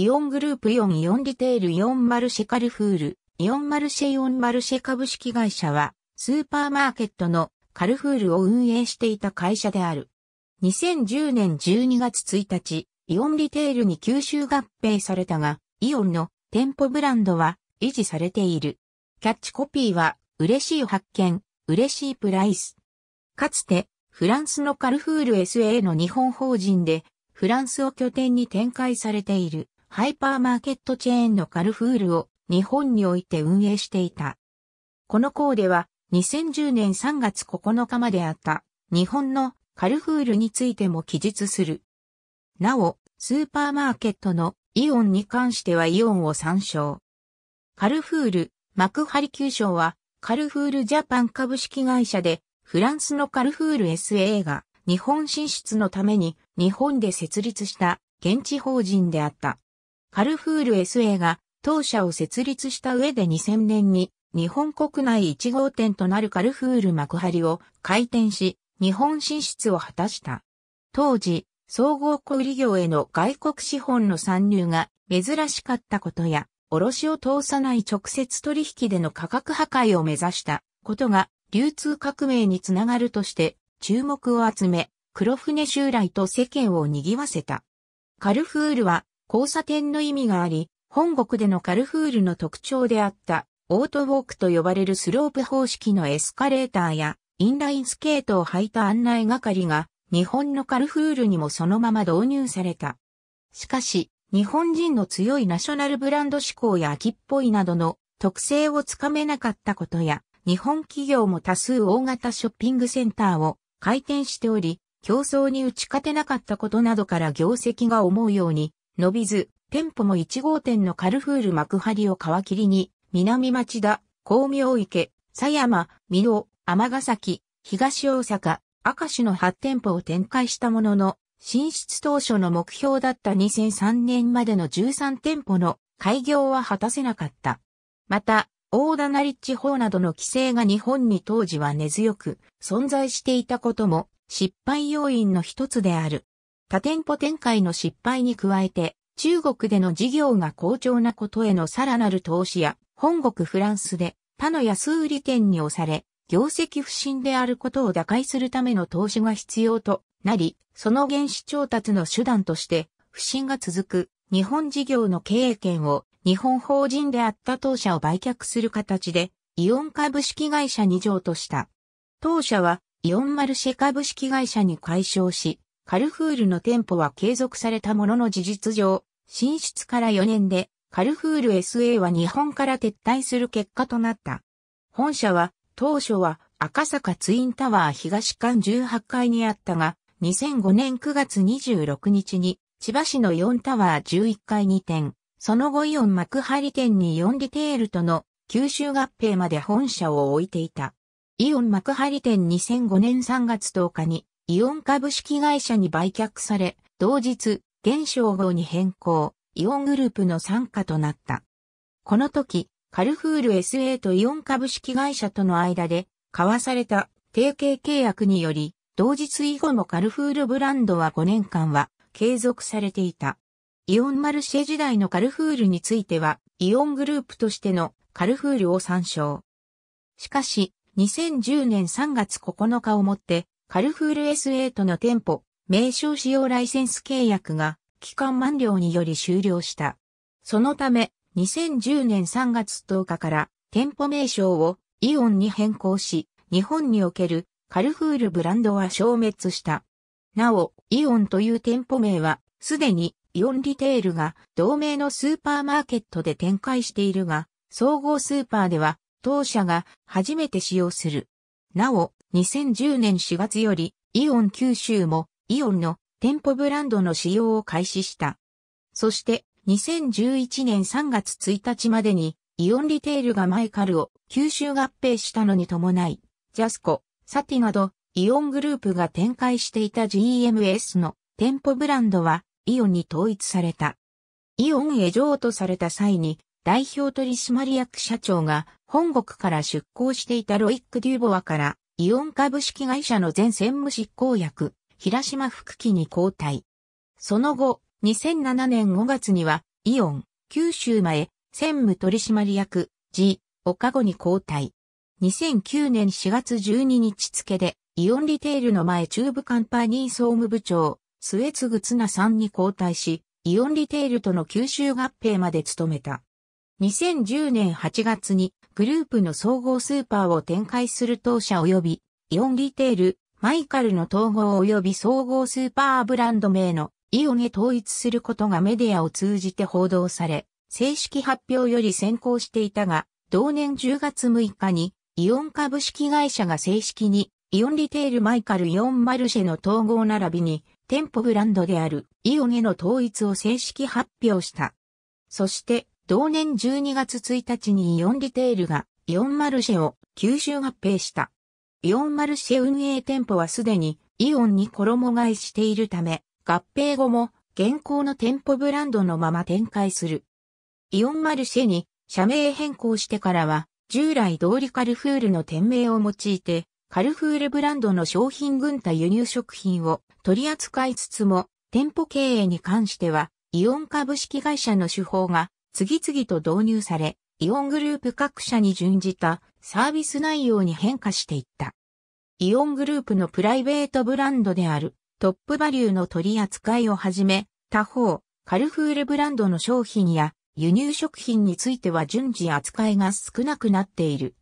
イオングループイオンイオンリテールイオンマルシェカルフール、イオンマルシェイオンマルシェ株式会社は、スーパーマーケットのカルフールを運営していた会社である。2010年12月1日、イオンリテールに吸収合併されたが、イオンの店舗ブランドは維持されている。キャッチコピーは、嬉しい発見、嬉しいプライス。かつて、フランスのカルフール SA の日本法人で、フランスを拠点に展開されている。ハイパーマーケットチェーンのカルフールを日本において運営していた。このーでは2010年3月9日まであった日本のカルフールについても記述する。なお、スーパーマーケットのイオンに関してはイオンを参照。カルフール、幕張急賞はカルフールジャパン株式会社でフランスのカルフール SA が日本進出のために日本で設立した現地法人であった。カルフール SA が当社を設立した上で2000年に日本国内1号店となるカルフール幕張を開店し、日本進出を果たした。当時、総合小売業への外国資本の参入が珍しかったことや、卸を通さない直接取引での価格破壊を目指したことが流通革命につながるとして注目を集め、黒船襲来と世間を賑わせた。カルフールは交差点の意味があり、本国でのカルフールの特徴であった、オートウォークと呼ばれるスロープ方式のエスカレーターや、インラインスケートを履いた案内係が、日本のカルフールにもそのまま導入された。しかし、日本人の強いナショナルブランド志向や秋っぽいなどの特性をつかめなかったことや、日本企業も多数大型ショッピングセンターを開店しており、競争に打ち勝てなかったことなどから業績が思うように伸びず、店舗も1号店のカルフール幕張を皮切りに、南町田、光明池、狭山、美濃、尼崎、東大阪、明石の8店舗を展開したものの、進出当初の目標だった2003年までの13店舗の開業は果たせなかった。また、大田成地方などの規制が日本に当時は根強く存在していたことも失敗要因の一つである。多店舗展開の失敗に加えて、中国での事業が好調なことへのさらなる投資や、本国フランスで他の安売り店に押され、業績不振であることを打開するための投資が必要となり、その原資調達の手段として、不振が続く日本事業の経営権を日本法人であった当社を売却する形で、イオン株式会社に譲渡した。当社はイオンマルシェ株式会社に解消し、カルフールの店舗は継続されたものの事実上、進出から4年で、カルフール SA は日本から撤退する結果となった。本社は、当初は赤坂ツインタワー東館18階にあったが、2005年9月26日に、千葉市の4タワー11階に店、その後イオン幕張店に4リテールとの九州合併まで本社を置いていた。イオン幕張店2005年3月10日にイオン株式会社に売却され、同日、現象号に変更、イオングループの参加となった。この時、カルフール SA とイオン株式会社との間で、交わされた提携契約により、同日以後もカルフールブランドは5年間は継続されていた。イオンマルシェ時代のカルフールについては、イオングループとしてのカルフールを参照。しかし、2010年3月9日をもって、カルフール S8 の店舗、名称使用ライセンス契約が期間満了により終了した。そのため、2010年3月10日から店舗名称をイオンに変更し、日本におけるカルフールブランドは消滅した。なお、イオンという店舗名は、すでにイオンリテールが同名のスーパーマーケットで展開しているが、総合スーパーでは当社が初めて使用する。なお、2010年4月より、イオン九州も、イオンの店舗ブランドの使用を開始した。そして、2011年3月1日までに、イオンリテールがマイカルを九州合併したのに伴い、ジャスコ、サティなど、イオングループが展開していた GMS の店舗ブランドは、イオンに統一された。イオンへ譲渡された際に、代表取締役社長が、本国から出向していたロイック・デューボアから、イオン株式会社の前専務執行役、平島福記に交代。その後、2007年5月には、イオン、九州前、専務取締役、ジ、岡後に交代。2009年4月12日付で、イオンリテールの前中部カンパニー総務部長、末津綱さんに交代し、イオンリテールとの九州合併まで務めた。2010年8月にグループの総合スーパーを展開する当社及びイオンリテール、マイカルの統合及び総合スーパーブランド名のイオンへ統一することがメディアを通じて報道され、正式発表より先行していたが、同年10月6日にイオン株式会社が正式にイオンリテールマイカルイオンマルシェの統合並びに店舗ブランドであるイオンへの統一を正式発表した。そして同年12月1日にイオンリテールがイオンマルシェを吸収合併した。イオンマルシェ運営店舗はすでにイオンに衣替えしているため、合併後も現行の店舗ブランドのまま展開する。イオンマルシェに社名変更してからは、従来通りカルフールの店名を用いて、カルフールブランドの商品群体輸入食品を取り扱いつつも、店舗経営に関しては、イオン株式会社の手法が次々と導入され、イオングループ各社に準じたサービス内容に変化していった。イオングループのプライベートブランドであるトップバリューの取り扱いをはじめ、他方、カルフールブランドの商品や輸入食品については順次扱いが少なくなっている。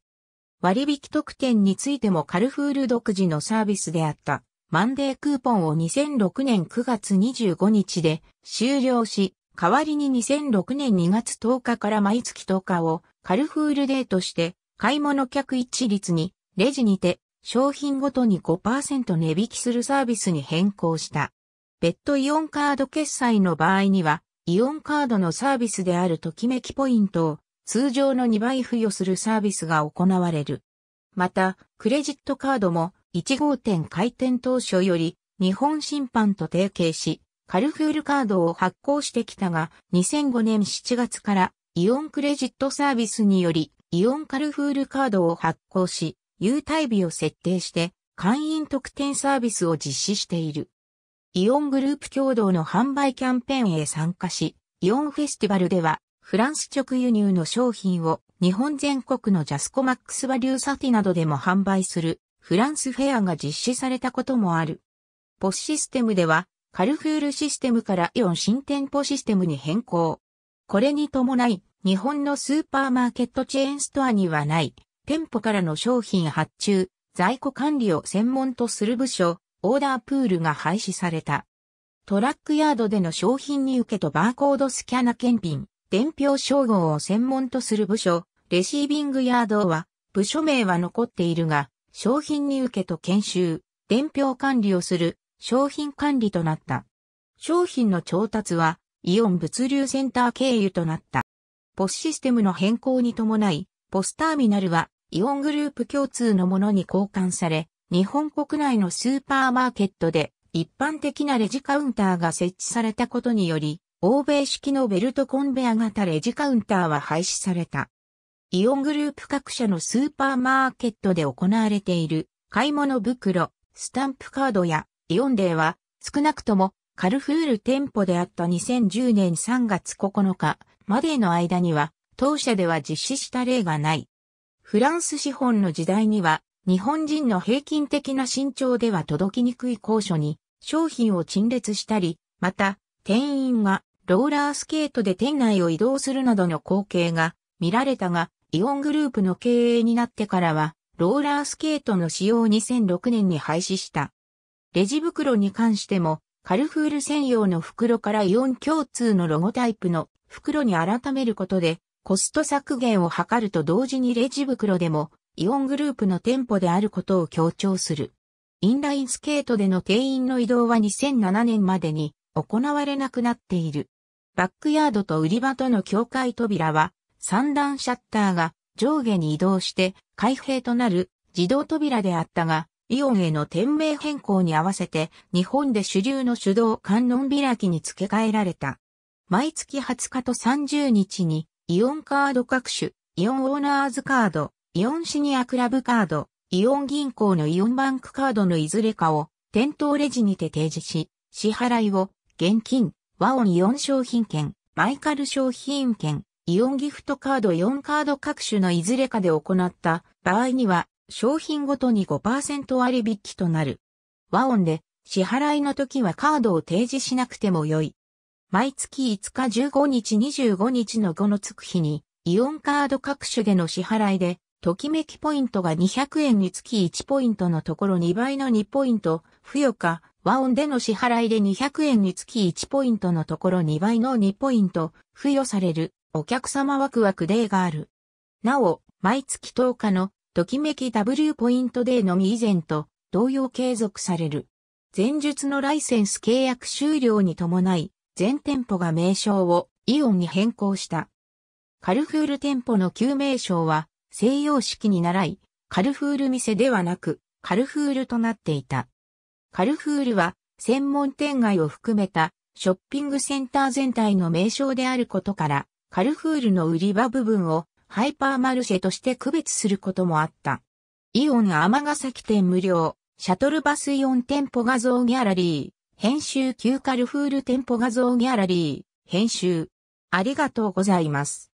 割引特典についてもカルフール独自のサービスであったマンデークーポンを2006年9月25日で終了し、代わりに2006年2月10日から毎月10日をカルフールデーとして買い物客一律にレジにて商品ごとに5%値引きするサービスに変更した。別途イオンカード決済の場合にはイオンカードのサービスであるときめきポイントを通常の2倍付与するサービスが行われる。また、クレジットカードも1号店開店当初より日本審判と提携し、カルフールカードを発行してきたが、2005年7月からイオンクレジットサービスにより、イオンカルフールカードを発行し、優待日を設定して、会員特典サービスを実施している。イオングループ共同の販売キャンペーンへ参加し、イオンフェスティバルでは、フランス直輸入の商品を日本全国のジャスコマックスバリューサティなどでも販売するフランスフェアが実施されたこともある。ポスシステムではカルフールシステムからイオン新店舗システムに変更。これに伴い、日本のスーパーマーケットチェーンストアにはない、店舗からの商品発注、在庫管理を専門とする部署、オーダープールが廃止された。トラックヤードでの商品に受けとバーコードスキャナ検品、伝票照合を専門とする部署、レシービングヤードは、部署名は残っているが、商品に受けと研修、伝票管理をする商品管理となった。商品の調達は、イオン物流センター経由となった。ポスシステムの変更に伴い、ポスターミナルは、イオングループ共通のものに交換され、日本国内のスーパーマーケットで、一般的なレジカウンターが設置されたことにより、欧米式のベルトコンベア型レジカウンターは廃止された。イオングループ各社のスーパーマーケットで行われている買い物袋、スタンプカードやイオンデーは少なくともカルフール店舗であった2010年3月9日までの間には当社では実施した例がない。フランス資本の時代には日本人の平均的な身長では届きにくい高所に商品を陳列したり、また店員がローラースケートで店内を移動するなどの光景が見られたが、イオングループの経営になってからは、ローラースケートの使用を2006年に廃止した。レジ袋に関しても、カルフール専用の袋からイオン共通のロゴタイプの袋に改めることで、コスト削減を図ると同時にレジ袋でも、イオングループの店舗であることを強調する。インラインスケートでの定員の移動は2007年までに行われなくなっている。バックヤードと売り場との境界扉は、三段シャッターが上下に移動して開閉となる自動扉であったが、イオンへの店名変更に合わせて、日本で主流の手動観音開きに付け替えられた。毎月20日と30日に、イオンカード各種、イオンオーナーズカード、イオンシニアクラブカード、イオン銀行のイオンバンクカードのいずれかを、店頭レジにて提示し、支払いを、現金、和音イオン商品券、マイカル商品券、イオンギフトカードイオンカード各種のいずれかで行った場合には、商品ごとに5%割引となる。和音で、支払いの時はカードを提示しなくても良い。毎月5日15日25日の後のつく日に、イオンカード各種での支払いで、ときめきポイントが200円につき1ポイントのところ2倍の2ポイント、付与か、和音での支払いで200円につき1ポイントのところ2倍の2ポイント、付与される、お客様ワクワクデーがある。なお、毎月10日のときめき W ポイントデーのみ以前と同様継続される。前述のライセンス契約終了に伴い、全店舗が名称をイオンに変更した。カルフール店舗の旧名称は西洋式に習い、カルフール店ではなく、カルフールとなっていた。カルフールは専門店街を含めたショッピングセンター全体の名称であることから、カルフールの売り場部分をハイパーマルシェとして区別することもあった。イオン尼崎店無料、シャトルバスイオン店舗画像ギャラリー、編集旧カルフール店舗画像ギャラリー、編集。ありがとうございます。